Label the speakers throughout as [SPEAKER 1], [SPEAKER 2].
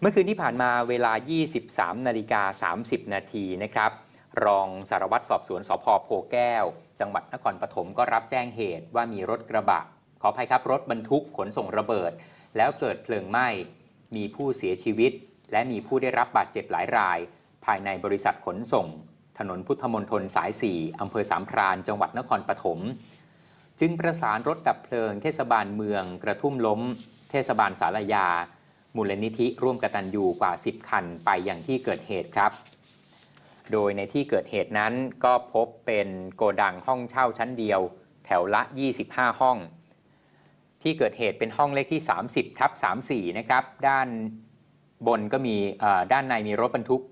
[SPEAKER 1] เมื่อคืนที่ผ่านมาเวลา 23 นาฬิกา 30 นาทีนะครับ รองสารวัตรสอบสวนสพโพแก้ว จังหวัดนครปฐมก็รับแจ้งเหตุว่ามีรถกระบะ ขออภัยครับรถบรรทุกขนส่งระเบิด แล้วเกิดเพลิงไหม้มีผู้เสียชีวิต และมีผู้ได้รับบาดเจ็บหลายราย ภายในบริษัทขนส่ง ถนนพุทธมนตรสาย4อำเภอสามพรานจังหวัดนครปฐมจึงประสานรถดับเพลิงเทศบาลเมือง กระทุ่มล้มเทศบาลสารยามูลนิธิร่วมกตันยูกว่า 10 คันไปอย่างที่เกิดเหตุครับ โดยในที่เกิดเหตุนั้นก็พบเป็นโกดังห้องเช่าชั้นเดียว แถวละ 25 ห้อง ที่เกิดเหตุเป็นห้องเลขที่ 30ทับ34นะครับด้านบนก็มีด้านในมีรถบรรทุก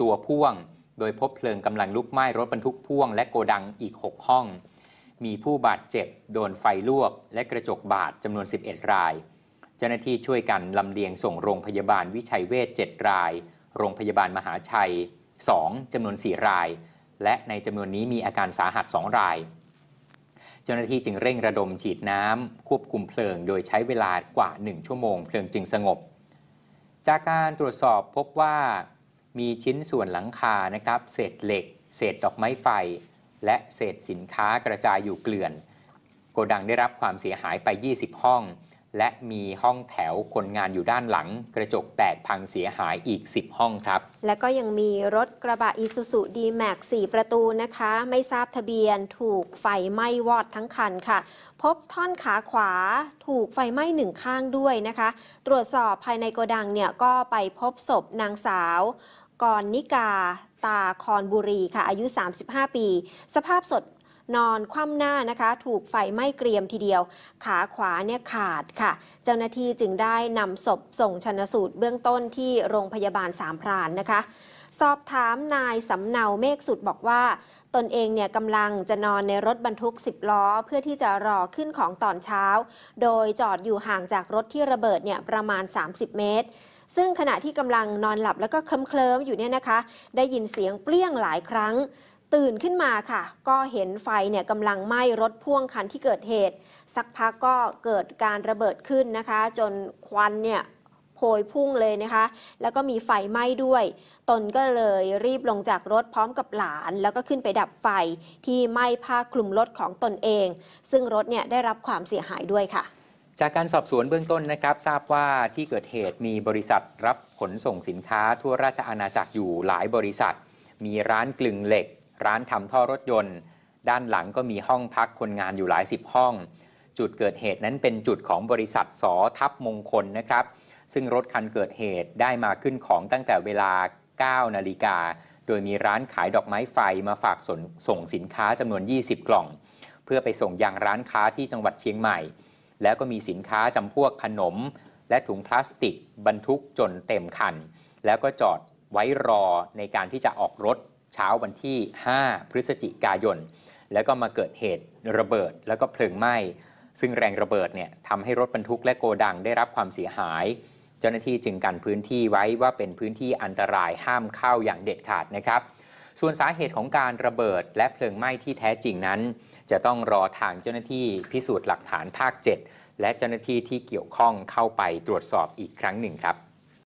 [SPEAKER 1] ตัวพ่วง โดยพบเพลิงกำลังลุกไหม้รถบรรทุกพ่วง และโกดังอีก 6 ห้อง มีผู้บาดเจ็บโดนไฟลวก และกระจกบาดจำนวน 11 รายเจ้าหน้าที่ช่วยกันลำเลียงส่งโรงพยาบาลวิชัยเวช7ราย โรงพยาบาลมหาชัย 2จำนวน 4 ราย และในจำนวนนี้มีอาการสาหัส 2 ราย เจ้าหน้าที่จึงเร่งระดมฉีดน้ำควบคุมเพลิง โดยใช้เวลากว่า 1 ชั่วโมงเพลิงจึงสงบ จากการตรวจสอบพบว่ามีชิ้นส่วนหลังคานะครับเศษเหล็ก เศษดอกไม้ไฟ และเศษสินค้ากระจายอยู่เกลื่อน โกดังได้รับความเสียหายไป 20 ห้องและมีห้องแถวคนงานอยู่ด้านหลัง กระจกแตกพังเสียหายอีก 10 ห้องครับ
[SPEAKER 2] และก็ยังมีรถกระบะอีซูซูดีแม็กสี่ประตูนะคะ ไม่ทราบทะเบียนถูกไฟไหม้วอดทั้งคันค่ะ พบท่อนขาขวาถูกไฟไหม้หนึ่งข้างด้วยนะคะ ตรวจสอบภายในโกดังเนี่ย ก็ไปพบศพนางสาวกรนิกาตาคอนบุรีค่ะ อายุ 35 ปี สภาพสดนอนคว่ำหน้านะคะถูกไฟไหม้เกรียมทีเดียว ขาขวาเนี่ยขาดค่ะ เจ้าหน้าที่จึงได้นำศพส่งชนสูตรเบื้องต้นที่โรงพยาบาลสามพรานนะคะ สอบถามนายสำเนาเมฆสุดบอกว่าตนเองเนี่ยกำลังจะนอนในรถบรรทุก 10 ล้อ เพื่อที่จะรอขึ้นของตอนเช้า โดยจอดอยู่ห่างจากรถที่ระเบิดเนี่ยประมาณ 30 เมตร ซึ่งขณะที่กำลังนอนหลับ แล้วก็เคลิ้มๆอยู่เนี่ยนะคะได้ยินเสียงเปรี้ยงหลายครั้งตื่นขึ้นมาค่ะ ก็เห็นไฟเนี่ยกำลังไหม้รถพ่วงคันที่เกิดเหตุ สักพักก็เกิดการระเบิดขึ้นนะคะ จนควันเนี่ยโพยพุ่งเลยนะคะ แล้วก็มีไฟไหม้ด้วย ตนก็เลยรีบลงจากรถพร้อมกับหลาน แล้วก็ขึ้นไปดับไฟ ที่ไหม้ผ้าคลุมรถของตนเอง ซึ่งรถเนี่ยได้รับความเสียหายด้วยค่ะ
[SPEAKER 1] จากการสอบสวนเบื้องต้นนะครับ ทราบว่าที่เกิดเหตุมีบริษัทรับขนส่งสินค้าทั่วราชอาณาจักรอยู่หลายบริษัท มีร้านกลึงเหล็กร้านทำท่อรถยนต์ ด้านหลังก็มีห้องพักคนงานอยู่หลายสิบห้อง จุดเกิดเหตุนั้นเป็นจุดของบริษัทสอทับมงคลนะครับ ซึ่งรถคันเกิดเหตุได้มาขึ้นของตั้งแต่เวลา 9นาฬิกาโดยมีร้านขายดอกไม้ไฟมาฝากสส่งสินค้าจำนวน 20 กล่อง เพื่อไปส่งยังร้านค้าที่จังหวัดเชียงใหม่ แล้วก็มีสินค้าจำพวกขนม และถุงพลาสติกบรรทุกจนเต็มคัน แล้วก็จอดไว้รอในการที่จะออกรถเช้าวันที่ 5 พฤศจิกายน แล้วก็มาเกิดเหตุระเบิดแล้วก็เพลิงไหม้ซึ่งแรงระเบิดเนี่ยทำให้รถบรรทุกและโกดังได้รับความเสียหาย เจ้าหน้าที่จึงกันพื้นที่ไว้ว่าเป็นพื้นที่อันตรายห้ามเข้าอย่างเด็ดขาดนะครับ ส่วนสาเหตุของการระเบิด และเพลิงไหม้ที่แท้จริงนั้น จะต้องรอทางเจ้าหน้าที่พิสูจน์หลักฐานภาค 7 และเจ้าหน้าที่ที่เกี่ยวข้องเข้าไปตรวจสอบอีกครั้งหนึ่งครับ